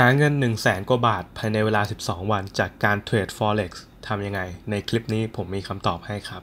หาเงิน 1 0 0 0 0แกว่าบาทภายในเวลา 12 วันจากการเทรด Forex ทำยังไง ในคลิปนี้ผมมีคำตอบให้ครับ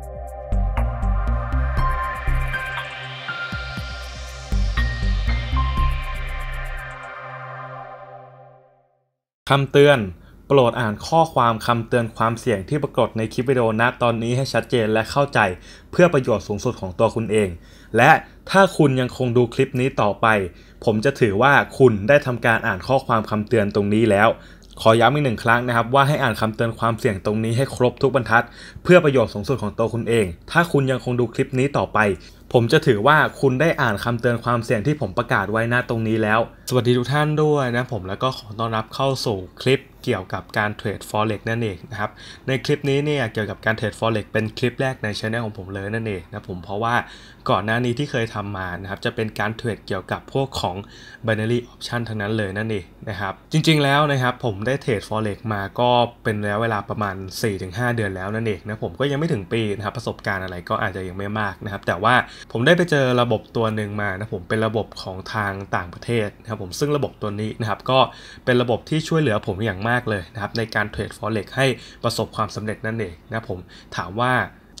คำเตือนโปรดอ่านข้อความคำเตือนความเสี่ยงที่ปรากฏในคลิปวิดีโอณตอนนี้ให้ชัดเจนและเข้าใจเพื่อประโยชน์สูงสุดของตัวคุณเอง และถ้าคุณยังคงดูคลิปนี้ต่อไป ผมจะถือว่าคุณได้ทำการอ่านข้อความคำเตือนตรงนี้แล้วขอย้ำอีกหนึ่งครั้งนะครับว่าให้อ่านคำเตือนความเสี่ยงตรงนี้ให้ครบทุกบรรทัด เพื่อประโยชน์สูงสุดของตัวคุณเอง ถ้าคุณยังคงดูคลิปนี้ต่อไป ผมจะถือว่าคุณได้อ่านคำเตือนความเสี่ยงที่ผมประกาศไว้หน้าตรงนี้แล้ว สวัสดีทุกท่านด้วยนะ ผมแล้วก็ขอต้อนรับเข้าสู่คลิปเกี่ยวกับการเทรด forex นั่นเองนะครับในคลิปนี้เนี่ยเกี่ยวกับการเทรด forex เป็นคลิปแรกในช anel ของผมเลยนั่นเองนะผมเพราะว่าก่อนหน้านี้ที่เคยทำมานะครับจะเป็นการเทรดเกี่ยวกับพวกของ binary option ทั้งนั้นเลยนั่นเองนะครับจริงๆแล้วนะครับผมได้เทรด forex มาก็เป็นแล้วเวลาประมาณ 4-5 เดือนแล้วนั่นเองนะผมก็ยังไม่ถึงปีนะครับประสบการณ์อะไรก็อาจจะยังไม่มากนะครับแต่ว่าผมได้ไปเจอระบบตัวหนึ่งมานะผมเป็นระบบของทางต่างประเทศนะครับผมซึ่งระบบตัวนี้นะครับก็เป็นระบบที่ช่วยเหลือผมอย่างมากากเลยนะครับในการเทรด Forex ให้ประสบความสำเร็จนั่นเองนะผมถามว่า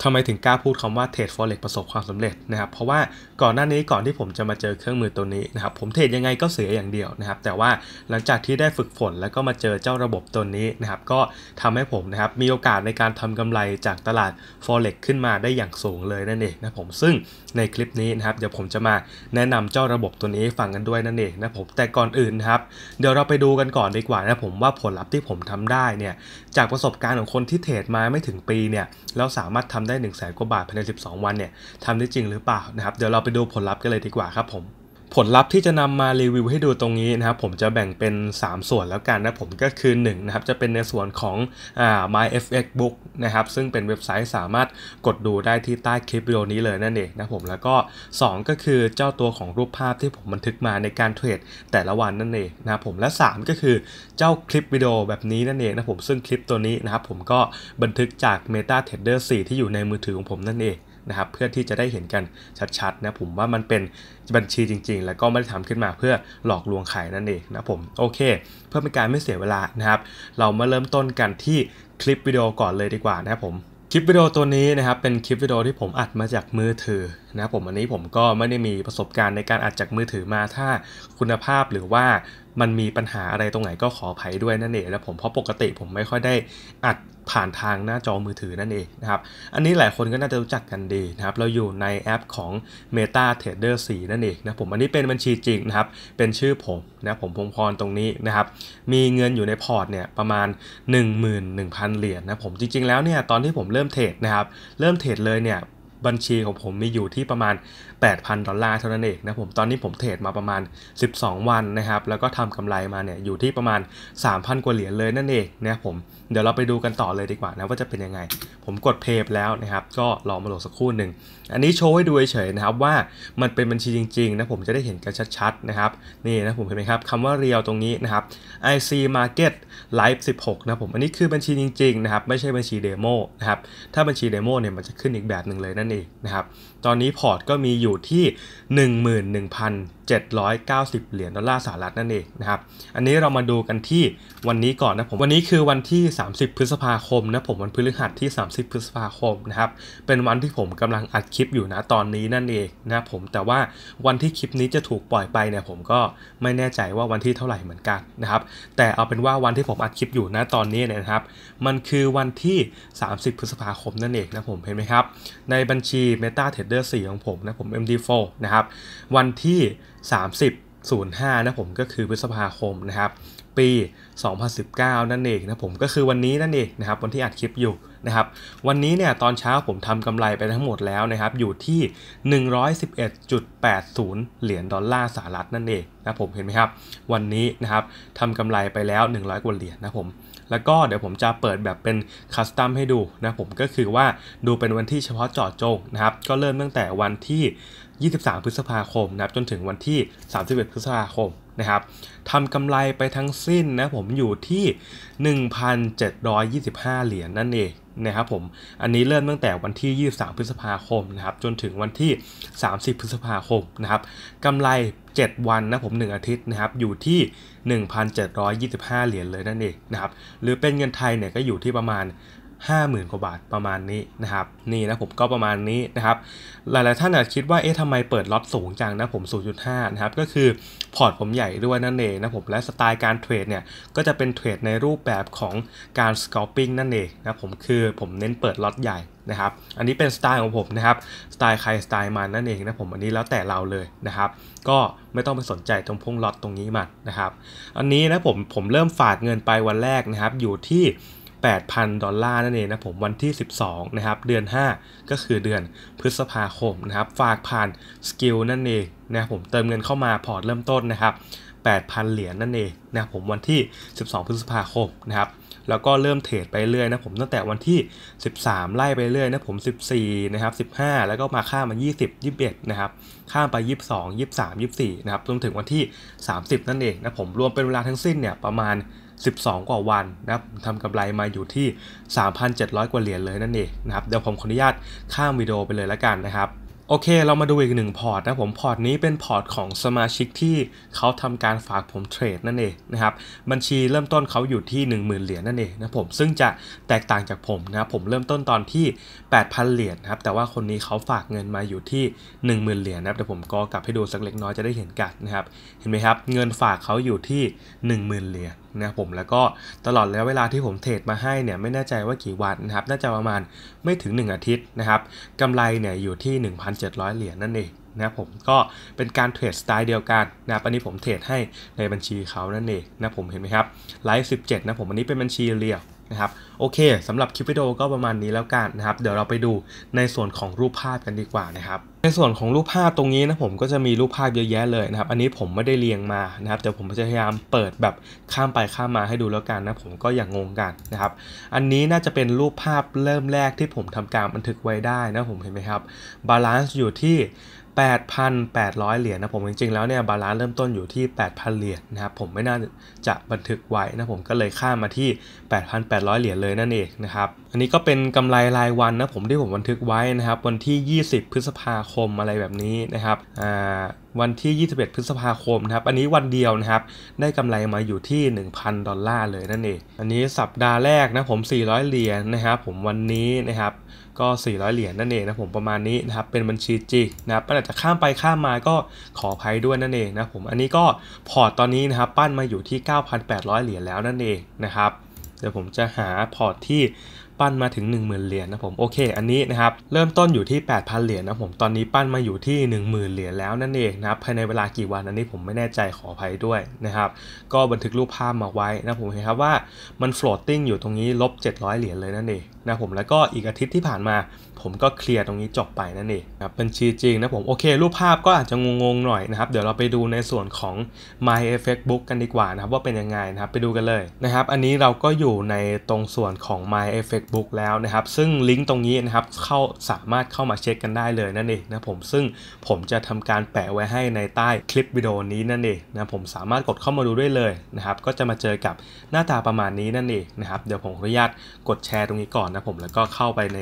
ทำไมถึงกล้าพูดคำว่าเทรด Forex ประสบความสำเร็จนะครับเพราะว่าก่อนหน้านี้ก่อนที่ผมจะมาเจอเครื่องมือตัวนี้นะครับผมเทรดยังไงก็เสียอย่างเดียวนะครับแต่ว่าหลังจากที่ได้ฝึกฝนแล้วก็มาเจอเจ้าระบบตัวนี้นะครับก็ทำให้ผมนะครับมีโอกาสในการทำกำไรจากตลาด Forex ขึ้นมาได้อย่างสูงเลยนั่นเองนะผมซึ่งในคลิปนี้นะครับเดี๋ยวผมจะมาแนะนำเจ้าระบบตัวนี้ฟังกันด้วยนั่นเองนะผมแต่ก่อนอื่นนะครับเดี๋ยวเราไปดูกันก่อนดีกว่านะผมว่าผลลัพธ์ที่ผมทำได้เนี่ยจากประสบการณ์ของคนที่เทรดมาไม่ถึงปีเนี่ยเราสามารถทำได้1นึ่งแสนกว่าบาทภายใน12 วันเนี่ยทำได้จริงหรือเปล่านะครับเดี๋ยวเราไปดูผลลัพธ์กันเลยดีกว่าครับผมผลลัพธ์ที่จะนำมารีวิวให้ดูตรงนี้นะครับ ผมจะแบ่งเป็น 3 ส่วนแล้วกันนะ ผมก็คือ1นะครับจะเป็นในส่วนของอ่า myfx book นะครับซึ่งเป็นเว็บไซต์สามารถกดดูได้ที่ใต้คลิปวิดีโอนี้เลยนั่นเองนะผม แล้วก็ 2 ก็คือเจ้าตัวของรูปภาพที่ผมบันทึกมาในการเทรดแต่ละวันนั่นเองนะผมและ 3 ก็คือเจ้าคลิปวิดีโอแบบนี้นั่นเองนะผมซึ่งคลิปตัวนี้นะครับผมก็บันทึกจาก MetaTrader 4 ที่อยู่ในมือถือของผมนั่นเองนะครับเพื่อที่จะได้เห็นกันชัดๆนะผมว่ามันเป็นบัญชีจริงๆ แล้วก็ไม่ได้ทำขึ้นมาเพื่อหลอกลวงใครนั่นเองนะผมโอเคเพื่อเป็นการไม่เสียเวลานะครับเรามาเริ่มต้นกันที่คลิปวิดีโอก่อนเลยดีกว่านะครับผมคลิปวิดีโอตัวนี้นะครับเป็นคลิปวิดีโอที่ผมอัดมาจากมือถือนะครับผมอันนี้ผมก็ไม่ได้มีประสบการณ์ในการอัดจากมือถือมาถ้าคุณภาพหรือว่ามันมีปัญหาอะไรตรงไหนก็ขออภัยด้วยนั่นเองแล้วผมเพราะปกติผมไม่ค่อยได้อัดผ่านทางหน้าจอมือถือนั่นเองนะครับอันนี้หลายคนก็น่าจะรู้จักกันดีนะครับเราอยู่ในแอปของ Meta Trader 4 นั่นเองนะผมอันนี้เป็นบัญชีจริงนะครับเป็นชื่อผมนะผมพงพรตรงนี้นะครับมีเงินอยู่ในพอร์ตเนี่ยประมาณ 11,000 เหรียญนนะผมจริงๆแล้วเนี่ยตอนที่ผมเริ่มเทรดนะครับเริ่มเทรดเลยเนี่ยบัญชีของผมมีอยู่ที่ประมาณ8,000ดอลลาร์เท่านั้นเองนะผมตอนนี้ผมเทรดมาประมาณ 12 วันนะครับ แล้วก็ทำกำไรมาเนี่ยอยู่ที่ประมาณ 3,000 กว่าเหรียญเลยนั่นเองนะผมเดี๋ยวเราไปดูกันต่อเลยดีกว่านะว่าจะเป็นยังไง ผมกดเพย์แล้วนะครับก็รอมาโหลดสักครู่หนึ่งอันนี้โชว์ให้ดูเฉยๆนะครับว่ามันเป็นบัญชีจริงๆนะ ผมจะได้เห็นกันชัดๆนะครับ นี่นะผมเห็นไหมครับคำว่าเรียวตรงนี้นะครับ IC Market Live 16นะผมอันนี้คือบัญชีจริงๆนะครับไม่ใช่บัญชีเดโมนะครับถ้าบัญชีเดโมเนี่ยมันจะขึ้นอีกแบบหนึ่งเลยนั่นเองนะครับตอนนี้พอร์ตก็มีอยู่อยู่ที่11,790เหรียญดอลลาร์สหรัฐนั่นเองนะครับ อันนี้เรามาดูกันที่วันนี้ก่อนนะผมวันนี้คือวันที่ 30 พฤษภาคมนะผมวันพฤหัสที่ 30 พฤษภาคมนะครับเป็นวันที่ผมกำลังอัดคลิปอยู่นะตอนนี้นั่นเองนะผมแต่ว่าวันที่คลิปนี้จะถูกปล่อยไปเนี่ยผมก็ไม่แน่ใจว่าวันที่เท่าไหร่เหมือนกันนะครับแต่เอาเป็นว่าวันที่ผมอัดคลิปอยู่นะตอนนี้เนี่ยนะครับ มันคือวันที่ 30 พฤษภาคมนั่นเองนะผมเห็นไหมครับ ในบัญชี MetaTrader 4ของผมนะผม MD4 นะครับวันที่ 30 05 นะผมก็คือพฤษภาคมนะครับปี 2019 นั่นเองนะผมก็คือวันนี้นั่นเองนะครับวันที่อัดคลิปอยู่นะครับวันนี้เนี่ยตอนเช้าผมทำกำไรไปทั้งหมดแล้วนะครับอยู่ที่ 111.80 เหรียญดอลลาร์สหรัฐนั่นเองนะผมเห็นไหมครับวันนี้นะครับทำกำไรไปแล้ว100กว่าเหรียญนะผมแล้วก็เดี๋ยวผมจะเปิดแบบเป็นคัสตอมให้ดูนะผมก็คือว่าดูเป็นวันที่เฉพาะเจาะจงนะครับ ก็เริ่มตั้งแต่วันที่ 23 พฤษภาคมนะครับ จนถึงวันที่ 31 พฤษภาคมนะครับทำกำไรไปทั้งสิ้นนะผมอยู่ที่ 1,725 เหรียญนนั่นเองนะครับผม อันนี้เริ่มตั้งแต่วันที่ 23 พฤษภาคม นะครับ จนถึงวันที่ 30 พฤษภาคม นะครับกำไร 7 วัน นะ ผม1อาทิตย์ นะครับ อยู่ที่ 1,725 เหรียญ เลยนั่นเอง นะครับ หรือเป็นเงินไทย เนี่ย ก็อยู่ที่ประมาณ50,000กว่าบาทประมาณนี้นะครับนี่นะผมก็ประมาณนี้นะครับ หลาย ๆ ท่านอาจคิดว่าเอ๊ะทำไมเปิดล็อตสูงจังนะผม0.5นะครับ ก็คือพอร์ตผมใหญ่ด้วยนั่นเองนะผมและสไตล์การเทรดเนี่ย ก็จะเป็นเทรดในรูปแบบของการสกอปปิ้งนั่นเองนะผมคือผมเน้นเปิดล็อตใหญ่นะครับ อันนี้เป็นสไตล์ของผมนะครับสไตล์ใครสไตล์มันนั่นเองนะผมอันนี้แล้วแต่เราเลยนะครับก็ไม่ต้องไปสนใจตรงพุ่งล็อตตรงนี้มันนะครับอันนี้นะผมผมเริ่มฝากเงินไปวันแรกนะครับอยู่ที่8,000 ดอลลาร์นั่นเองนะผมวันที่ 12 นะครับเดือน 5 ก็คือเดือนพฤษภาคมนะครับฝากผ่านสกิลนั่นเองนะผมเติมเงินเข้ามาพอร์ตเริ่มต้นนะครับ 8,000 เหรียญนั่นเองนะผมวันที่ 12 พฤษภาคมนะครับแล้วก็เริ่มเทรดไปเรื่อยนะผมตั้งแต่วันที่ 13 ไล่ไปเรื่อยนะผม 14 นะครับ 15 แล้วก็มาข้ามมา 20 21 นะครับข้ามไป 22 23 24 นะครับจนถึงวันที่ 30 นั่นเองนะผมรวมเป็นเวลาทั้งสิ้นเนี่ยประมาณ12 กว่าวันนะครับทำกำไรมาอยู่ที่ 3,700 กว่า เหรียญเลยนั่นเองนะครับ เดี๋ยว ผมขออนุญาตข้าม วิดีโอไปเลยแล้วกัน นะครับ โอเคเรามาดูอีกหนึ่งพอร์ต นะผมพอร์ตนี้เป็นพอร์ตของสมาชิกที่เขาทำการฝากผม เทรดนั่นเองนะครับ บัญชีเริ่มต้นเขาอยู่ที่ 1 0,000 เหรียญนั่นเองนะ ผมซึ่งจะแตกต่างจากผมนะผมเริ่มต้นตอนที่8,000 เหรียญครับ แต่ว่าคนนี้เขาฝากเงินมาอยู่ที่ 10,000 เหรียญนะครับแต่ผมก็กลับให้ดูสักเล็กน้อยจะได้เห็นกันนะครับเห็นไหมครับ เงินฝากเขาอยู่ที่10,000เหรียญนะผมแล้วก็ตลอดระยะเวลาที่ผมเทรดมาให้เนี่ยไม่แน่ใจว่ากี่วันนะครับน่าจะประมาณไม่ถึง 1 อาทิตย์นะครับกำไรเนี่ยอยู่ที่ 1,700 เหรียญนั่นเองนะผมก็เป็นการเทรดสไตล์เดียวกันนะอันนี้ผมเทรดให้ในบัญชีเขานั่นเองนะผมเห็นไหมครับไลฟ์17นะผมอันนี้เป็นบัญชีเรียวะครับโอเคสำหรับคลิปวิดีโอก็ประมาณนี้แล้วกันนะครับเดี๋ยวเราไปดูในส่วนของรูปภาพกันดีกว่านะครับ ในส่วนของรูปภาพตรงนี้นะผมก็จะมีรูปภาพเยอะแยะเลยนะครับ อันนี้ผมไม่ได้เรียงมานะครับแต่ผมจะพยายามเปิดแบบข้ามไปข้ามมาให้ดูแล้วกันนะผมก็อย่างงงกันนะครับอันนี้น่าจะเป็นรูปภาพเริ่มแรกที่ผมทำการบันทึกไว้ได้นะผมเห็นไหมครับบาลานซ์อยู่ที่8,800 เหรียญนะผมจริง ๆแล้วเนี่ยบาลานซ์เริ่มต้น อยู่ที่ 8,000 เหรียญนะครับผมไม่น่าจะบันทึกไว้นะผมก็เลยข้ามมาที่ 8,800 เหรียญเลยนั่นเองนะครับอันนี้ก็เป็นกำไรรายวันนะผมที่ผมบันทึกไว้นะครับวันที่ 20 พฤษภาคมอะไรแบบนี้นะครับวันที่ 21 พฤษภาคมนะครับอันนี้วันเดียวนะครับได้กำไรมาอยู่ที่1,000 ดอลลาร์เลยนั่นเอง อันนี้สัปดาห์แรกนะผม400 เหรียญนะครับผมวันนี้นะครับก็ 400 เหรียญนนั่นเอง นะผม ประมาณนี้นะครับ เป็นบัญชีจีนะครับนอาจจะข้ามไปข้ามมาก็ขออภัยด้วยนั่นเองนะผมอันนี้ก็พอร์ตตอนนี้นะครับ ปั้นมาอยู่ที่ 9,800 เหรียญแล้วนั่นเองนะครับ เดี๋ยวผมจะหาพอร์ตที่ปั้นมาถึง 1 0,000 เหรียญนะผมโอเคอันนี้นะครับเริ่มต้นอยู่ที่ 8,000 เหรียญนนะผมตอนนี้ปั้นมาอยู่ที่ 10,000 เหรียญแล้วนั่นเองนะครับภายในเวลากี่วันอันนี้ผมไม่แน่ใจขออภัยด้วยนะครับ ก็บันทึกรูปภาพมาไว้นะผมเห็นครับว่ามัน floating อยู่ตรงนี้ลบ 700 เหรียญเลยนั่นเองนะผมแล้วก็อีกอาทิตย์ที่ผ่านมาผมก็เคลียร์ตรงนี้จบไปนั่นเองครับบัญชีจริงนะผมโอเค รูปภาพก็อาจจะงงๆหน่อยนะครับเดี๋ยวเราไปดูในส่วนของ My Effect Book กันดีกว่านะครับว่าเป็นยังไงนะครับไปดูกันเลยนะครับ อันนี้เราก็อยู่ในตรงส่วนของ My Effect Book แล้วนะครับ ซึ่งลิงก์ตรงนี้นะครับเข้าสามารถเข้ามาเช็คกันได้เลยนั่นเองนะผม ซึ่งผมจะทำการแปะไว้ให้ในใต้คลิปวิดีโอนี้นั่นเองนะผมสามารถกดเข้ามาดูได้เลยนะครับ ก็จะมาเจอกับหน้าตาประมาณนี้นั่นเองนะครับเดี๋ยวผมขออนุญาตกดแชร์ตรงนี้ก่อนนะผมแล้วก็เข้าไปใน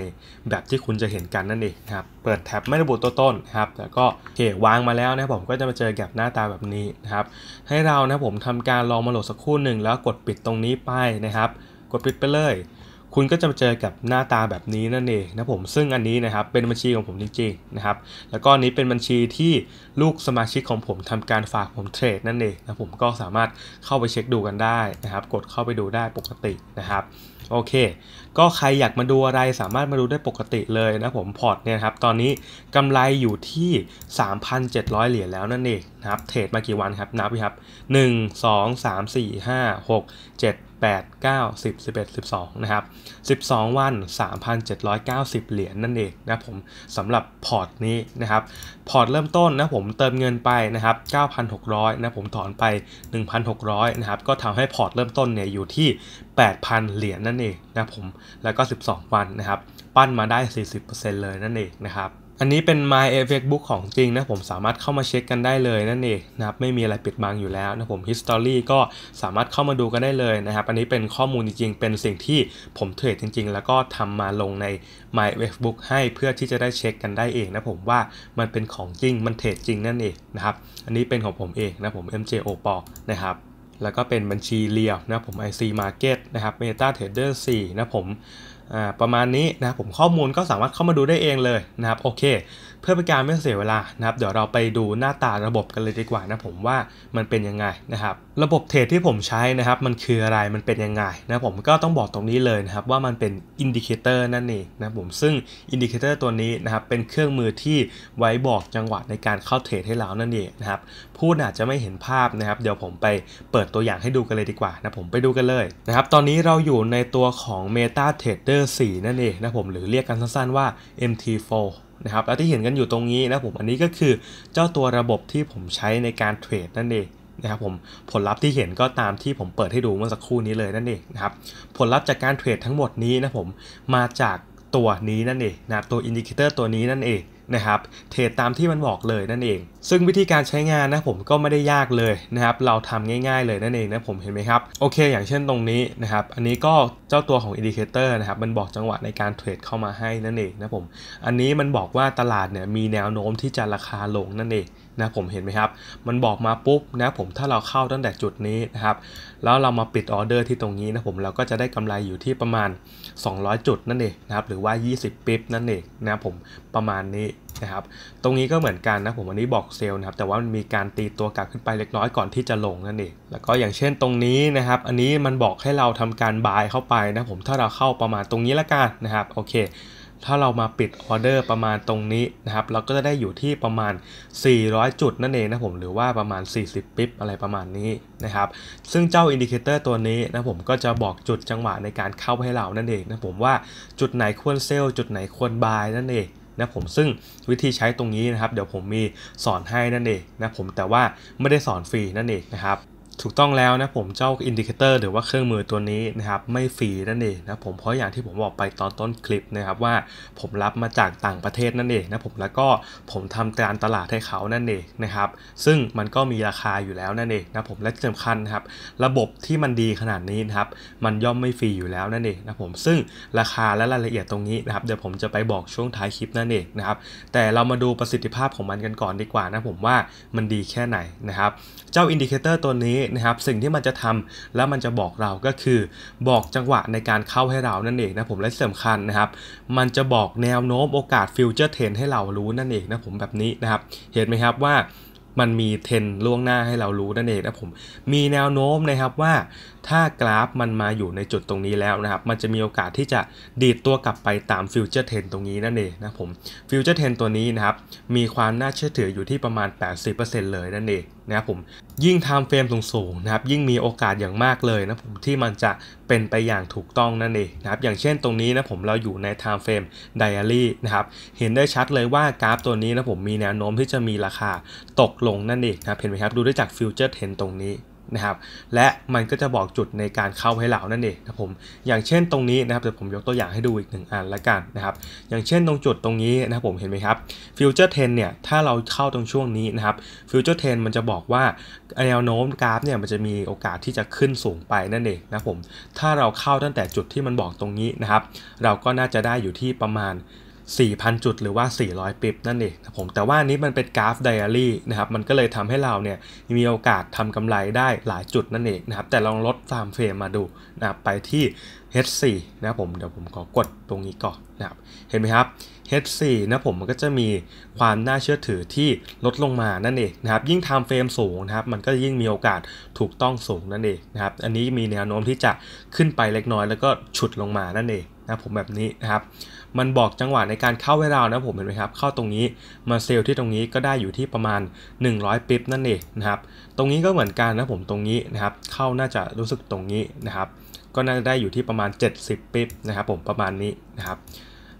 แบบที่คุณจะเห็นกันนั่นเองครับ เปิดแท็บไม่ระบุตัวต้นครับ แล้วก็เขวางมาแล้วนะผมก็จะมาเจอแกลบหน้าตาแบบนี้นะครับ ให้เรานะผมทำการลองมาโหลดสักครู่หนึ่งแล้วกดปิดตรงนี้ไปนะครับ กดปิดไปเลย คุณก็จะมาเจอกับหน้าตาแบบนี้นั่นเองนะผมซึ่งอันนี้นะครับ เป็นบัญชีของผมจริงๆนะครับ แล้วก็นี้เป็นบัญชีที่ลูกสมาชิกของผมทำการฝากผมเทรดนั่นเองนะผมก็สามารถเข้าไปเช็คดูกันได้นะครับ กดเข้าไปดูได้ปกตินะครับโอเค ก็ใครอยากมาดูอะไรสามารถมาดูได้ปกติเลยนะผมพอร์ตเนี่ยครับตอนนี้กำไรอยู่ที่ 3,700 เหรียญแล้วนั่นเองนะครับเทรดมากี่วันครับนับครับ 1 2 3 4 5 6 7 8 9 10 11 12 นะครับ 12 วัน 3,790 เหรียญนนั่นเองนะผมสำหรับพอร์ตนี้นะครับ พอร์ตเริ่มต้นนะ ผมเติมเงินไปนะครับ9,600นะผมถอนไป 1,600นะครับก็ทำให้พอร์ตเริ่มต้นเนี่ยอยู่ที่ 8,000 เหรียญนนั่นเองนะผมแล้วก็ 12 วันนะครับ ปั้นมาได้ 40%เลยนั่นเองนะครับอันนี้เป็น My a f e c t Book ของจริงนะ ผมสามารถเข้ามาเช็คกันได้เลย นั่นเองนะครับ ไม่มีอะไรปิดบังอยู่แล้วนะผม History ก็สามารถเข้ามาดูกันได้เลยนะครับ อันนี้เป็นข้อมูลจริงๆเป็นสิ่งที่ผมเทรดจริง ๆ แล้วก็ทำมาลงใน My a f e c t Book ให้เพื่อที่จะได้เช็คกันได้เองนะผมว่ามันเป็นของจริงมันเทรดจริงนั่นเองนะครับ อันนี้เป็นของผมเองนะผม MJO ปอนะครับแล้วก็เป็นบัญชีเรียวนะผม IC Market นะครับ MetaTrader 4 นะผมประมาณนี้นะผมข้อมูลก็สามารถเข้ามาดูได้เองเลยนะครับโอเคเพื่อเป็นการไม่เสียเวลานะครับ เดี๋ยวเราไปดูหน้าตาระบบกันเลยดีกว่านะผมว่ามันเป็นยังไงนะครับระบบเทรดที่ผมใช้นะครับ มันคืออะไรมันเป็นยังไงนะผมก็ต้องบอกตรงนี้เลยนะครับว่ามันเป็นอินดิเคเตอร์นั่นเองนะผมซึ่งอินดิเคเตอร์ตัวนี้นะครับเป็นเครื่องมือที่ไว้บอกจังหวะในการเข้าเทรดให้เรานั่นเองนะครับพูดอาจจะไม่เห็นภาพนะครับ เดี๋ยวผมไปเปิดตัวอย่างให้ดูกันเลยดีกว่านะผมไปดูกันเลยนะครับตอนนี้เราอยู่ในตัวของ MetaTrader 4 นั่นเองนะผมหรือเรียกกันสั้น ๆ ว่า MT4 นะครับแล้วที่เห็นกันอยู่ตรงนี้นะผมอันนี้ก็คือเจ้าตัวระบบที่ผมใช้ในการเทรดนั่นเองนะครับผมผลลัพธ์ที่เห็นก็ตามที่ผมเปิดให้ดูเมื่อสักครู่นี้เลยนั่นเองนะครับผลลัพธ์จากการเทรดทั้งหมดนี้นะผมมาจากตัวนี้นั่นเองนะตัวอินดิเคเตอร์ตัวนี้นั่นเองนะครับเทรดตามที่มันบอกเลยนั่นเอง ซึ่งวิธีการใช้งานนะผมก็ไม่ได้ยากเลยนะครับเราทำง่ายๆเลยนั่นเองนะผมเห็นไหมครับ โอเคอย่างเช่นตรงนี้นะครับ อันนี้ก็เจ้าตัวของอินดิเคเตอร์นะครับมันบอกจังหวะในการเทรดเข้ามาให้นั่นเองนะผม อันนี้มันบอกว่าตลาดเนี่ยมีแนวโน้มที่จะราคาลงนั่นเองนะผมเห็นไหมครับ มันบอกมาปุ๊บนะผมถ้าเราเข้าตั้งแต่จุดนี้นะครับ แล้วเรามาปิดออเดอร์ที่ตรงนี้นะผมเราก็จะได้กำไรอยู่ที่ประมาณ 200 จุดนั่นเองนะครับหรือว่า 20ปิ๊บนั่นเองนะผมประมาณนี้นะครับ ตรงนี้ก็เหมือนกันนะ ผมวันนี้บอกเซลล์นะครับแต่ว่ามันมีการตีตัวกลับขึ้นไปเล็กน้อยก่อนที่จะลงนั่นเองแล้วก็อย่างเช่นตรงนี้นะครับ อันนี้มันบอกให้เราทำการบายเข้าไปนะผมถ้าเราเข้าประมาณตรงนี้ละกันนะครับโอเคถ้าเรามาปิดออเดอร์ประมาณตรงนี้นะครับ เราก็จะได้อยู่ที่ประมาณ 400 จุดนั่นเองนะผมหรือว่าประมาณ 40 ปิ๊บอะไรประมาณนี้นะครับ ซึ่งเจ้าอินดิเคเตอร์ตัวนี้นะ ผมก็จะบอกจุดจังหวะในการเข้าให้เรานั่นเองนะผมว่าจุดไหนควรเซลล์จุดไหนควรบายนั่นเองนะผมซึ่งวิธีใช้ตรงนี้นะครับ เดี๋ยวผมมีสอนให้นั่นเองนะผมแต่ว่าไม่ได้สอนฟรีนั่นเองนะครับถูกต้องแล้วนะผมเจ้าอินดิเคเตอร์หรือว่าเครื่องมือตัวนี้นะครับไม่ฟรีนั่นเองนะผมเพราะอย่างที่ผมบอกไปตอนต้นคลิปนะครับว่าผมรับมาจากต่างประเทศนั่นเองนะผมแล้วก็ผมทำการตลาดให้เขานั่นเองนะครับซึ่งมันก็มีราคาอยู่แล้วนั่นเองนะผมและที่สำคัญครับระบบที่มันดีขนาดนี้นะครับมันย่อมไม่ฟรีอยู่แล้วนั่นเองนะผมซึ่งราคาและรายละเอียดตรงนี้นะครับเดี๋ยวผมจะไปบอกช่วงท้ายคลิปนั่นเองนะครับแต่เรามาดูประสิทธิภาพของมันกันก่อนดีกว่านะผมว่ามันดีแค่ไหนนะครับเจ้าอินดิเคเตอร์ตัวนี้นะครับสิ่งที่มันจะทำแล้วมันจะบอกเราก็คือบอกจังหวะในการเข้าให้เรานั่นเองนะผมและสำคัญนะครับ มันจะบอกแนวโน้มโอกาสฟิวเจอร์เทนให้เรารู้นั่นเองนะผมแบบนี้นะครับ เห็นไหมครับว่ามันมีเทนล่วงหน้าให้เรารู้นั่นเองนะผมมีแนวโน้มนะครับว่าถ้ากราฟมันมาอยู่ในจุดตรงนี้แล้วนะครับ มันจะมีโอกาสที่จะดีดตัวกลับไปตามฟิวเจอร์เทนตรงนี้นั่นเองนะผม ฟิวเจอร์เทนตัวนี้นะครับ มีความน่าเชื่อถืออยู่ที่ประมาณ 80%เลยนั่นเองนะครับผม ยิ่งไทม์เฟรมสูงๆนะครับ ยิ่งมีโอกาสอย่างมากเลยนะผมที่มันจะเป็นไปอย่างถูกต้องนั่นเองนะครับ อย่างเช่นตรงนี้นะผมเราอยู่ในไทม์เฟรมไดอารี่นะครับ เห็นได้ชัดเลยว่ากราฟตัวนี้นะผมมีแนวโน้มที่จะมีราคาตกลงนั่นเองนะเห็นไหมครับดูได้จากฟิวเจอร์เทนตรงนี้นะครับและมันก็จะบอกจุดในการเข้าให้เรานั่นเองนะผมอย่างเช่นตรงนี้นะครับเดี๋ยวผมยกตัวอย่างให้ดูอีกหนึ่งอันละกันนะครับอย่างเช่นตรงจุดตรงนี้นะครับผมเห็นไหมครับฟิวเจอร์เทนเนี่ยถ้าเราเข้าตรงช่วงนี้นะครับฟิวเจอร์เทนมันจะบอกว่าแนวโน้มกราฟเนี่ยมันจะมีโอกาสที่จะขึ้นสูงไปนั่นเองนะผมถ้าเราเข้าตั้งแต่จุดที่มันบอกตรงนี้นะครับเราก็น่าจะได้อยู่ที่ประมาณ4,000 จุด หรือว่า 400ปิบนั่นเองนะผมแต่ว่านี้มันเป็นกราฟไดอารี่นะครับ มันก็เลยทำให้เราเนี่ย มีโอกาสทำกำไรได้หลายจุดนั่นเองนะครับ แต่ลองลดตามเฟรมมาดูนะครับไปที่ H4 นะผมเดี๋ยวผมขอกดตรงนี้ก่อนนะครับ เห็นไหมครับ H4 นะผมมันก็จะมีความน่าเชื่อถือที่ลดลงมานั่นเองนะครับ ยิ่งทำเฟรมสูงนะครับมันก็ยิ่งมีโอกาสถูกต้องสูงนั่นเองนะครับอันนี้มีแนวโน้มที่จะขึ้นไปเล็กน้อยแล้วก็ฉุดลงมานั่นเองนะผมแบบนี้นะครับมันบอกจังหวะในการเข้าไว้านะผมเห็นไหมครับเข้าตรงนี้มาเซลที่ตรงนี้ก็ได้อยู่ที่ประมาณ 100ปิ๊บนั่นเองนะครับ ตรงนี้ก็เหมือนกันนะผมตรงนี้นะครับ เข้าน่าจะรู้สึกตรงนี้นะครับ ก็น่าจะได้อยู่ที่ประมาณ 70ปิ๊บนะครับ ผมประมาณนี้นะครับ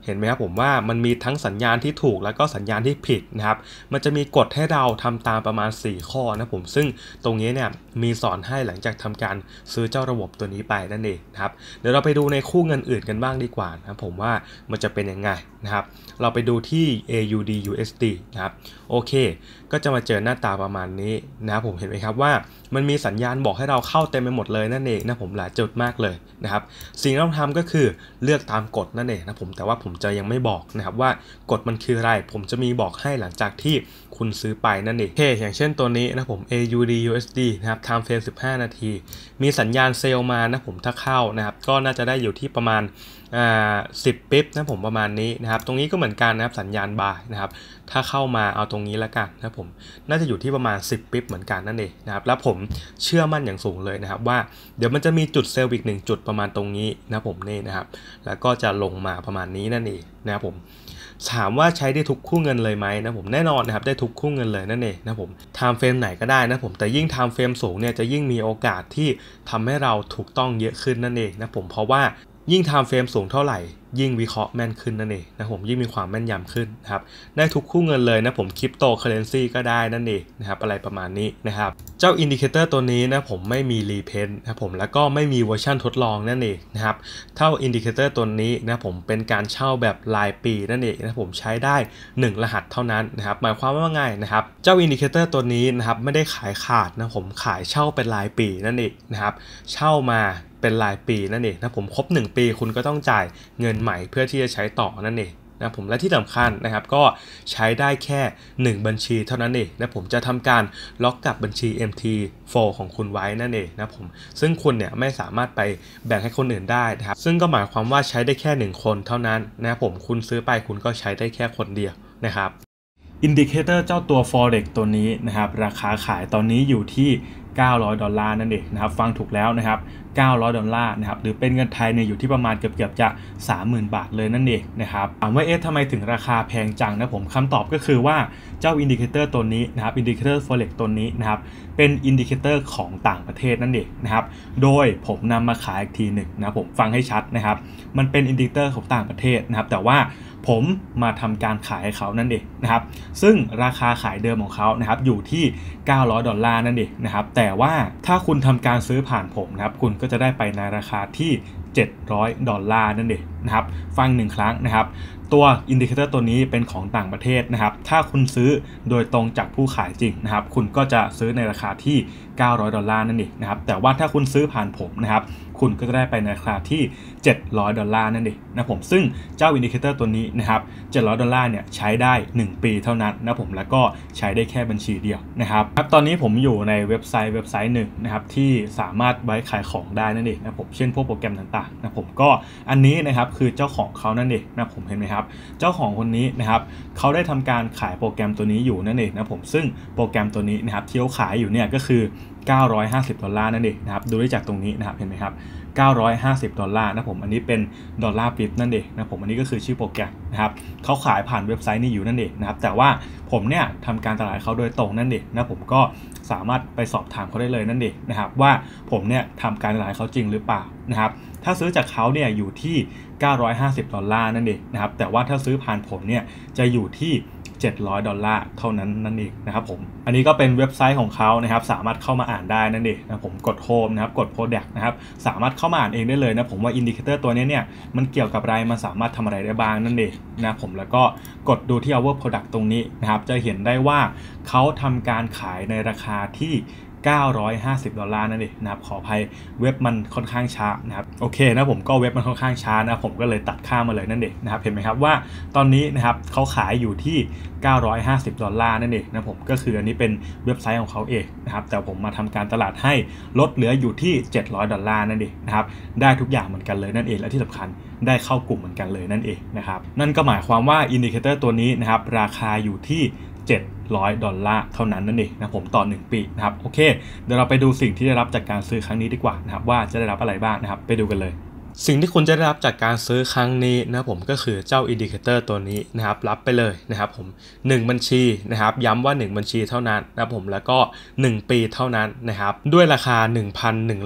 เห็นไหมครับผมว่ามันมีทั้งสัญญาณที่ถูกแล้วก็สัญญาณที่ผิดนะครับ มันจะมีกฎให้เราทำตามประมาณ 4 ข้อนะผมซึ่งตรงนี้เนี่ยมีสอนให้หลังจากทำการซื้อเจ้าระบบตัวนี้ไปนั่นเองนะครับเดี๋ยวเราไปดูในคู่เงินอื่นกันบ้างดีกว่านะผมว่ามันจะเป็นยังไงนะครับเราไปดูที่ AUD USD นะครับโอเคก็จะมาเจอหน้าตาประมาณนี้นะครับผมเห็นไหมครับว่า มันมีสัญญาณบอกให้เราเข้าเต็มไปหมดเลยนั่นเองนะผมหลายจุดมากเลยนะครับสิ่งที่เราทำก็คือเลือกตามกฎนั่นเองนะผมแต่ว่าผมมจะยังไม่บอกนะครับว่ากฎมันคืออะไร ผมจะมีบอกให้หลังจากที่คุณซื้อไปนั่นเองเค อย่างเช่นตัวนี้นะผม AUD USD นะครับ time frame 15 นาที มีสัญญาณเซลล์มานะผมถ้าเข้านะครับ ก็น่าจะได้อยู่ที่ประมาณอ่าสิบปิ๊บนะผมประมาณนี้นะครับตรงนี้ก็เหมือนกันนะครับสัญญาณบายนะครับถ้าเข้ามาเอาตรงนี้แล้วกันนะผมน่าจะอยู่ที่ประมาณ10ปิ๊บเหมือนกันนั่นเองนะครับแล้วผมเชื่อมั่นอย่างสูงเลยนะครับว่าเดี๋ยวมันจะมีจุดเซลล์อีกหนึ่งจุดประมาณตรงนี้นะผมนี่นะครับแล้วก็จะลงมาประมาณนี้นั่นเองนะครับผมถามว่าใช้ได้ทุกคู่เงินเลยไหมนะผมแน่นอนนะครับได้ทุกคู่เงินเลยนั่นเองนะผมทำเฟรมไหนก็ได้นะผมแต่ยิ่งทำเฟรมสูงเนี่ยจะยิ่งมีโอกาสที่ทำให้เราถูกต้องเยอะขึ้นนั่นเองนะผมเพราะว่ายิ่งไทม์เฟรมสูงเท่าไหร่ ยิ่งวิเคราะห์แม่นขึ้นนั่นเองนะผมยิ่งมีความแม่นยำขึ้นนะครับได้ทุกคู่เงินเลยนะผมคริปโตเคอเรนซีก็ได้นั่นเองนะครับอะไรประมาณนี้นะครับเจ้าอินดิเคเตอร์ตัวนี้นะผมไม่มีรีเพนนะผมแล้วก็ไม่มีเวอร์ชั่นทดลองนั่นเองนะครับเท่าอินดิเคเตอร์ตัวนี้นะผมเป็นการเช่าแบบรายปีนั่นเองนะผมใช้ได้ 1 รหัสเท่านั้นนะครับหมายความว่าไงนะครับเจ้าอินดิเคเตอร์ตัวนี้นะครับไม่ได้ขายขาดนะผมขายเช่าเป็นรายปีนั่นเองนะครับเช่ามาเป็นรายปีนั่นเองนะผมครบ 1 ปีคุณก็ต้องจ่ายเงินใหม่เพื่อที่จะใช้ต่อนั่นเองนะผมและที่สำคัญนะครับก็ใช้ได้แค่ 1 บัญชีเท่านั้นเองนะผมจะทำการล็อกกับบัญชี MT4 ของคุณไว้นั่นเองนะผมซึ่งคุณเนี่ยไม่สามารถไปแบ่งให้คนอื่นได้นะครับซึ่งก็หมายความว่าใช้ได้แค่ 1 คนเท่านั้น นะผมคุณซื้อไปคุณก็ใช้ได้แค่คนเดียวนะครับอินดิเคเตอร์เจ้าตัว forex ตัวนี้นะครับราคาขายตอนนี้อยู่ที่ 900 ดอลลาร์นั่นเองนะครับฟังถูกแล้วนะครับ 900 ดอลลาร์นะครับหรือเป็นเงินไทยเนี่ยอยู่ที่ประมาณเกือบๆจะ 30,000 บาทเลยนั่นเองนะครับถามว่าเอ๊ะทำไมถึงราคาแพงจังนะผมคำตอบก็คือว่าเจ้าอินดิเคเตอร์ตัวนี้นะครับอินดิเคเตอร์ f o เ e ็กตัวนี้นะครับเป็นอินดิเคเตอร์ของต่างประเทศนั่นเองนะครับโดยผมนำมาขายอีกทีหนึ่งนะผมฟังให้ชัดนะครับมันเป็นอินดิเคเตอร์ของต่างประเทศนะครับแต่ว่าผมมาทำการขายให้เขานั่นเองนะครับ ซึ่งราคาขายเดิมของเขานะครับอยู่ที่ 900 ดอลลาร์นั่นเองนะครับ แต่ว่าถ้าคุณทำการซื้อผ่านผมนะครับ คุณก็จะได้ไปในราคาที่ 700 ดอลลาร์นั่นเองนะครับ ฟังหนึ่งครั้งนะครับ ตัวอินดิเคเตอร์ตัวนี้เป็นของต่างประเทศนะครับ ถ้าคุณซื้อโดยตรงจากผู้ขายจริงนะครับ คุณก็จะซื้อในราคาที่ 900 ดอลลาร์นั่นเองนะครับ แต่ว่าถ้าคุณซื้อผ่านผมนะครับคุณก็จะได้ไปในราคาที่ 700 ดอลลาร์นั่นเองนะผมซึ่งเจ้าอินดิเคเตอร์ตัวนี้นะครับ700 ดอลลาร์เนี่ยใช้ได้ 1 ปีเท่านั้นนะผมแล้วก็ใช้ได้แค่บัญชีเดียวนะครับครับตอนนี้ผมอยู่ในเว็บไซต์เว็บไซต์หนึ่งนะครับที่สามารถไว้ขายของได้นั่นเองนะผมเช่น พวกโปรแกรมต่างๆนะผมก็อันนี้นะครับ คือเจ้าของเขานั่นเองนะผมเห็นไหมครับ เจ้าของคนนี้นะครับเขาได้ทำการขายโปรแกรมตัวนี้อยู่นั่นเองนะผมซึ่งโปรแกรมตัวนี้นะครับที่เขาขายอยู่เนี่ยก็คือ950ดอลลาร์นั่นเองนะครับดูได้จากตรงนี้นะครับเห็นไหมครับ950ดอลลาร์นะผมอันนี้เป็นดอลลาร์ปิตนั่นเองนะผมอันนี้ก็คือชื่อโปรแกรมนะครับเขาขายผ่านเว็บไซต์นี้อยู่นั่นเองนะครับแต่ว่าผมเนี่ยทำการตลาดเขาโดยตรงนั่นเองนะผมก็สามารถไปสอบถามเขาได้เลยนั่นเองนะครับว่าผมเนี่ยทำการตลาดเขาจริงหรือเปล่านะครับถ้าซื้อจากเขาเนี่ยอยู่ที่950ดอลลาร์นั่นเองนะครับแต่ว่าถ้าซื้อผ่านผมเนี่ยจะอยู่ที่700ดอลลาร์เท่านั้นนั่นเองนะครับผมอันนี้ก็เป็นเว็บไซต์ของเขานะครับสามารถเข้ามาอ่านได้นั่นเองนะผมกดโฮมนะครับกด Product นะครับสามารถเข้ามาอ่านเองได้เลยนะผมว่าอินดิเคเตอร์ตัวนี้เนี่ยมันเกี่ยวกับอะไรมันสามารถทำอะไรได้บ้างนั่นเองนะผมแล้วก็กดดูที่ our product ตรงนี้นะครับจะเห็นได้ว่าเขาทำการขายในราคาที่950ดอลลาร์นั่นเองนะครับขออภัยเว็บมันค่อนข้างช้านะครับโอเคนะผมก็เว็บมันค่อนข้างช้านะผมก็เลยตัดค่ามาเลยนั่นเองนะครับเห็นไหมครับว่าตอนนี้นะครับเขาขายอยู่ที่ 950 ดอลลาร์นั่นเองนะผมก็คืออันนี้เป็นเว็บไซต์ของเขาเองนะครับแต่ผมมาทำการตลาดให้ลดเหลืออยู่ที่ 700 ดอลลาร์นั่นเองนะครับได้ทุกอย่างเหมือนกันเลยนั่นเอง และที่สำคัญได้เข้ากลุ่มเหมือนกันเลยนั่นเองนะครับนั่นก็หมายความว่าอินดิเคเตอร์ตัวนี้นะครับราคาอยู่ที่7 100ดอลลาร์เท่านั้นนั่นเองนะผมต่อ 1 ปีนะครับโอเคเดี๋ยวเราไปดูสิ่งที่ได้รับจากการซื้อครั้งนี้ดีกว่านะครับว่าจะได้รับอะไรบ้างนะครับไปดูกันเลยสิ่งที่คุณจะได้รับจากการซื้อครั้งนี้นะผมก็คือเจ้าอินดิเคเตอร์ตัวนี้นะครับ รับไปเลยนะครับผม 1 บัญชีนะครับ ย้ำว่า 1 บัญชีเท่านั้นนะผมแล้วก็ 1 ปีเท่านั้นนะครับ ด้วยราคา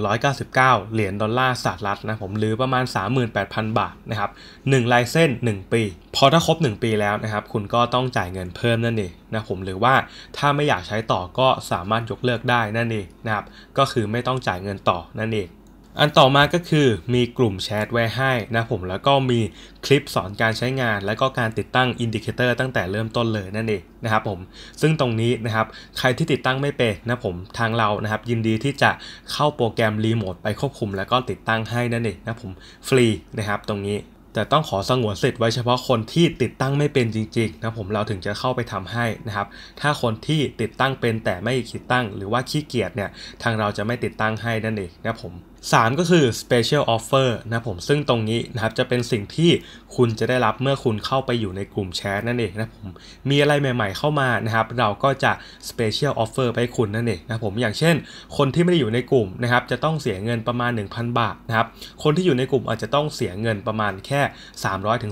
1,199 เหรียญดอลลาร์สหรัฐนะผมหรือประมาณ 38,000 บาทนะครับ1ลายเส้น 1 ปี พอถ้าครบ 1 ปีแล้วนะครับ คุณก็ต้องจ่ายเงินเพิ่มนั่นเองนะผมหรือว่าถ้าไม่อยากใช้ต่อก็สามารถยกเลิกได้นั่นเองนะครับก็คือไม่ต้องจ่ายเงินต่อนั่นเองอันต่อมาก็คือมีกลุ่มแชทไว้ให้นะผมแล้วก็มีคลิปสอนการใช้งาน และก็การติดตั้งอินดิเคเตอร์ตั้งแต่เริ่มต้นเลยนั่นเองนะครับผมซึ่งตรงนี้นะครับใครที่ติดตั้งไม่เป็นนะผมทางเรานะครับยินดีที่จะเข้าโปรแกรมรีโมทไปควบคุมแล้วก็ติดตั้งให้นั่นเองนะผมฟรีนะครับ ตรงนี้แต่ต้องขอสงวนสิทธิ์ไว้เฉพาะคนที่ติดตั้งไม่เป็นจริงๆนะผมเราถึงจะเข้าไปทำให้นะครับถ้าคนที่ติดตั้งเป็น แต่ไม่ติดตั้ง หรือว่าขี้เกียจเนี่ย ทางเราจะไม่ติดตั้งให้นั่นเองนะผม3 ก็คือ special offer นะผมซึ่งตรงนี้นะครับจะเป็นสิ่งที่คุณจะได้รับเมื่อคุณเข้าไปอยู่ในกลุ่มแชทนั่นเองนะผมมีอะไรใหม่ๆเข้ามานะครับเราก็จะ special offer ไปคุณนั่นเองนะผมอย่างเช่น คนที่ไม่ได้อยู่ในกลุ่มนะครับจะต้องเสียเงินประมาณ 1,000 บาทนะครับคนที่อยู่ในกลุ่มอาจจะต้องเสียเงินประมาณแค่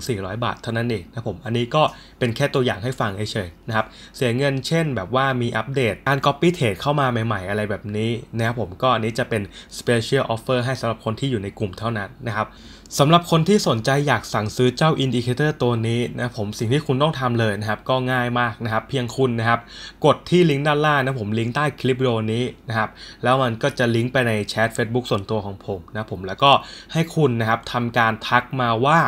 300-400 บาทเท่านั้นเองนะผมอันนี้ก็เป็นแค่ตัวอย่างให้ฟังเฉยๆนะครับ เสียเงินเช่นแบบว่ามีอัปเดต การ Copy Trade เข้ามาใหม่ๆอะไรแบบนี้ นะครับผมก็อันนี้จะเป็น Special Offer ให้สำหรับคนที่อยู่ในกลุ่มเท่านั้นนะครับสำหรับคนที่สนใจอยากสั่งซื้อเจ้าอินดิเคเตอร์ตัวนี้นะผมสิ่งที่คุณต้องทำเลยนะครับก็ง่ายมากนะครับเพียงคุณนะครับกดที่ลิงก์ด้านล่างนะผมลิงก์ใต้คลิปวิดีโอนี้นะครับแล้วมันก็จะลิงก์ไปในแชท Facebook ส่วนตัวของผมนะผมแล้วก็ให้คุณนะครับทำการทักมาว่า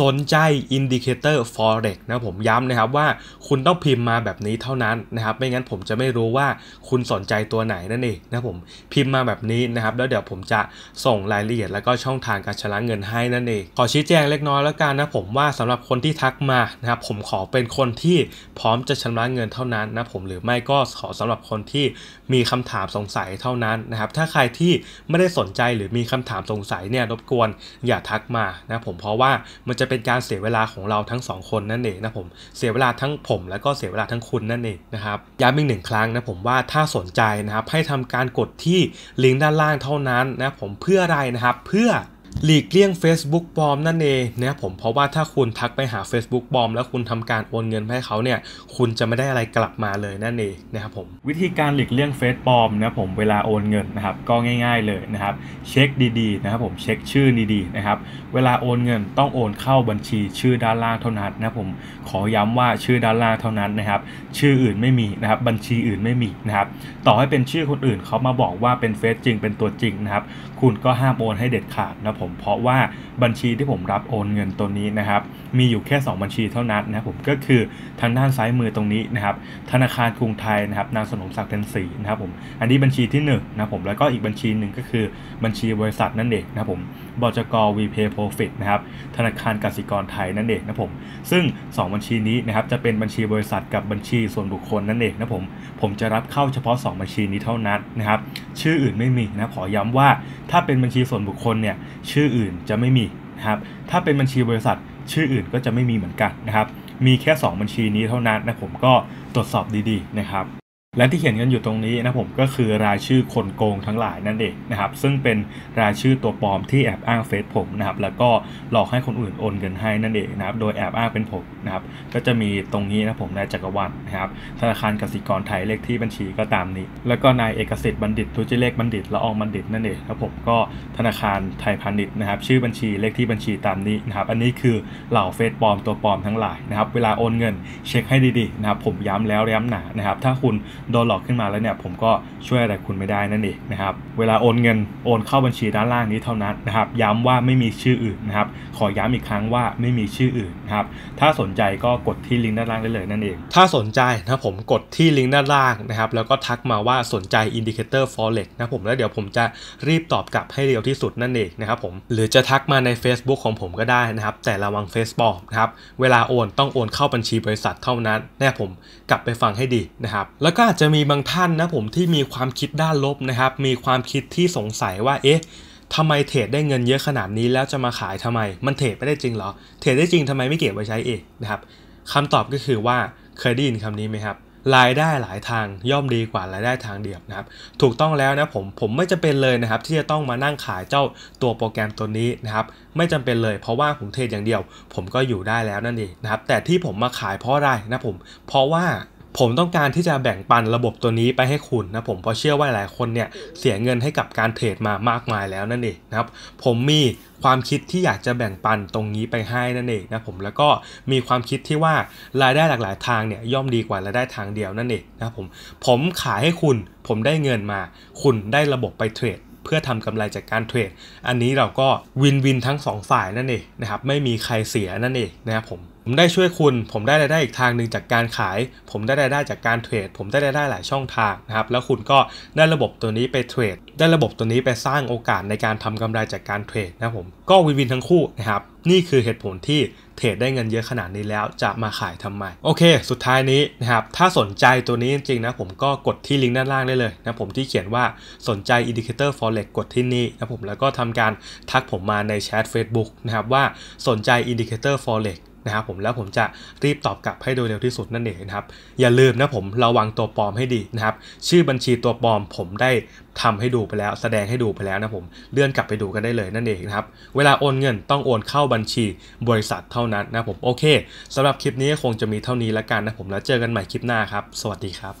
สนใจอินดิเคเตอร์ฟอเร็กนะผมย้ำนะครับว่าคุณต้องพิมพ์มาแบบนี้เท่านั้นนะครับไม่งั้นผมจะไม่รู้ว่าคุณสนใจตัวไหนนั่นเองนะผมพิมพ์มาแบบนี้นะครับ แล้วเดี๋ยวผมจะส่งรายละเอียด แล้วก็ช่องทางการชำระเงินให้ให้นั่นเองขอชี้แจงเล็กน้อยแล้วกันนะผมว่าสำหรับคนที่ทักมานะครับผมขอเป็นคนที่พร้อมจะชำระเงินเท่านั้นนะผมหรือไม่ก็ขอสำหรับคนที่มีคำถามสงสัยเท่านั้นนะครับถ้าใครที่ไม่ได้สนใจหรือมีคำถามสงสัยเนี่ยรบกวนอย่าทักมานะผมเพราะว่ามันจะเป็นการเสียเวลาของเราทั้งสองคนนั่นเองนะผมเสียเวลาทั้งผมแล้วก็เสียเวลาทั้งคุณนั่นเองนะครับย้ำอีกหนึ่งครั้งนะผมว่าถ้าสนใจนะครับให้ทำการกดที่ลิงก์ด้านล่างเท่านั้นนะผมเพื่ออะไรนะครับเพื่อหลีกเลี่ยง Facebook ปลอมนั่นเองนะผมเพราะว่าถ้าคุณทักไปหา Facebook ปลอมแล้วคุณทำการโอนเงินให้เขาเนี่ย คุณจะไม่ได้อะไรกลับมาเลยนั่นเองนะครับ ผม วิธีการหลีกเลี่ยงเฟซปลอมนะผมเวลาโอนเงินนะครับ ก็ง่าย ๆเลยนะครับ เช็คดีๆ นะครับ ผมเช็คชื่อดีๆนะครับ เวลาโอนเงินต้องโอนเข้าบัญชีชื่อด้านล่างเท่านั้นนะผมขอย้ำว่าชื่อด้านล่างเท่านั้นนะครับ ชื่ออื่นไม่มีนะครับบัญชีอื่นไม่มีนะครับต่อให้เป็นชื่อคนอื่นเขามาบอกว่าเป็นเฟซจริงเป็นตัวจริงนะครับคุณก็ห้ามโอนให้เด็ดขาดนะผมเพราะว่าบัญชีที่ผมรับโอนเงินตัวนี้นะครับมีอยู่แค่ 2 บัญชีเท่านั้นนะผมก็คือทางด้านซ้ายมือตรงนี้นะครับธนาคารกรุงไทยนะครับนางสนมศักดิ์เทนสศรีนะครับผมอันนี้บัญชีที่1นะผมแล้วก็อีกบัญชีหนึ่งก็คือบัญชีบริษัทนั่นเองนะผมบจกวีเพย์โปรฟิตนะครับธนาคารกสิกรไทยนั่นเองนะผมซึ่ง 2 บัญชีนี้นะครับจะเป็นบัญชีบริษัทกับบัญชีส่วนบุคคลนั่นเองนะผมผมจะรับเข้าเฉพาะ2บัญชีนี้เท่านั้นนะครับชื่ออื่นไม่มีนะขอย้ำว่าถ้าเป็นบัญชีส่วนบุคคลเนี่ย ชื่ออื่นจะไม่มีนะครับ ถ้าเป็นบัญชีบริษัทชื่ออื่นก็จะไม่มีเหมือนกันนะครับ มีแค่ 2 บัญชีนี้เท่านั้นนะผมก็ตรวจสอบดีๆนะครับและที่เห็นกันอยู่ตรงนี้นะผมก็คือรายชื่อคนโกงทั้งหลายนั่นเองนะครับซึ่งเป็นรายชื่อตัวปลอมที่แอบอ้างเฟซผมนะครับแล้วก็หลอกให้คนอื่นโอนเงินให้นั่นเองนะครับโดยแอบอ้างเป็นผมนะครับก็จะมีตรงนี้นะผมนายจักรวันนะครับ ธนาคารกสิกรไทยเลขที่บัญชีก็ตามนี้ แล้วก็นายเอกสิทธิ์บัณฑิตทุจริตเลขบัณฑิตละอองบัณฑิตนั่นเองครับผมก็ธนาคารไทยพาณิชย์นะครับชื่อบัญชีเลขที่บัญชีตามนี้นะครับอันนี้คือเหล่าเฟซปลอมตัวปลอมทั้งหลายนะครับเวลาโอนเงินเช็คให้ดีๆนะครับผมย้ำแล้วย้ำหนานะครับถ้าคุณโดนหลอกขึ้นมาแล้วเนี่ยผมก็ช่วยอะไรคุณไม่ได้นั่นเองนะครับเวลาโอนเงินโอนเข้าบัญชีด้านล่างนี้เท่านั้นนะครับย้ำว่าไม่มีชื่ออื่นนะครับขอย้ำอีกครั้งว่าไม่มีชื่ออื่นนะครับถ้าสนใจก็กดที่ลิงก์ด้านล่างได้เลยนั่นเอง ถ้าสนใจนะผมกดที่ลิงก์ด้านล่างนะครับแล้วก็ทักมาว่าสนใจอินดิเคเตอร์ฟอเร็กนะผมแล้วเดี๋ยวผมจะรีบตอบกลับให้เร็วที่สุดนั่นเองนะครับผมหรือจะทักมาใน Facebook ของผมก็ได้นะครับแต่ระวังเฟซบอกนะครับเวลาโอนต้องโอนเข้าบัญชีบริษัทเท่านั้นนะผมกลับไปฟังให้ดีนะครับแล้วก็จจะมีบางท่านนะผมที่มีความคิดด้านลบนะครับ มีความคิดที่สงสัยว่าเอ๊ะทำไมเทรดได้เงินเยอะขนาดนี้ แล้วจะมาขายทำไมมันเทรดไม่ได้จริงเหรอเทรดได้จริงทำไมไม่เก็บไว้ใช้เองนะครับคำตอบก็คือว่า เคยได้ยินคำนี้ไหมครับรายได้หลายทางย่อมดีกว่ารายได้ทางเดียวนะครับ ถูกต้องแล้วนะผมผมไม่จำเป็นเลยนะครับ ที่จะต้องมานั่งขายเจ้าตัวโปรแกรมตัวนี้นะครับ ไม่จำเป็นเลย เพราะว่าผมเทรดอย่างเดียว ผมก็อยู่ได้แล้วนั่นเองนะครับ แต่ที่ผมมาขายเพราะอะไรนะผม เพราะว่าผมต้องการที่จะแบ่งปันระบบตัวนี้ไปให้คุณนะผม เพราะเชื่อว่าหลายคนเนี่ยเสียเงินให้กับการ เทรดมามากมายแล้วนั่นเองนะครับผมมีความคิดที่อยากจะแบ่งปันตรงนี้ไปให้นั่นเองนะผมแล้วก็มีความคิดที่ว่ารายได้หลากหลายทางเนี่ยย่อมดีกว่ารายได้ทางเดียวนั่นเองนะผมผมขายให้คุณ ผมได้เงินมาคุณได้ระบบไปเทรดเพื่อทำกำไรจากการเทรดอันนี้เราก็วินวินทั้ง2ฝ่ายนั่นเองนะครับไม่มีใครเสียนั่นเองนะครับผมผมได้ช่วยคุณ ผมได้รายได้อีกทางหนึ่งจากการขาย ผมได้รายได้จากการเทรด ผมได้รายได้หลายช่องทางนะครับ แล้วคุณก็ได้ระบบตัวนี้ไปเทรด ได้ระบบตัวนี้ไปสร้างโอกาสในการทำกำไรจากการเทรดนะผม ก็วินวินทั้งคู่นะครับ นี่คือเหตุผลที่เทรดได้เงินเยอะขนาดนี้แล้วจะมาขายทำไม โอเค สุดท้ายนี้นะครับ ถ้าสนใจตัวนี้จริงๆนะ ผมก็กดที่ลิงก์ด้านล่างได้เลยนะผมที่เขียนว่าสนใจ Indicator Forex กดที่นี่นะผม แล้วก็ทำการทักผมมาในแชท Facebook นะครับว่าสนใจ Indicator Forex นะครับผมแล้วผมจะรีบตอบกลับให้โดยเร็วที่สุดนั่นเองนะครับอย่าลืมนะผมระวังตัวปลอมให้ดีนะครับชื่อบัญชีตัวปลอม ผมได้ทำให้ดูไปแล้ว แสดงให้ดูไปแล้วนะผมเลื่อนกลับไปดูกันได้เลยนั่นเองนะครับเวลาโอนเงินต้องโอนเข้าบัญชีบริษัทเท่านั้นนะผมโอเค สำหรับคลิปนี้คงจะมีเท่านี้แล้วกันนะผมแล้วเจอกันใหม่คลิปหน้าครับ สวัสดีครับ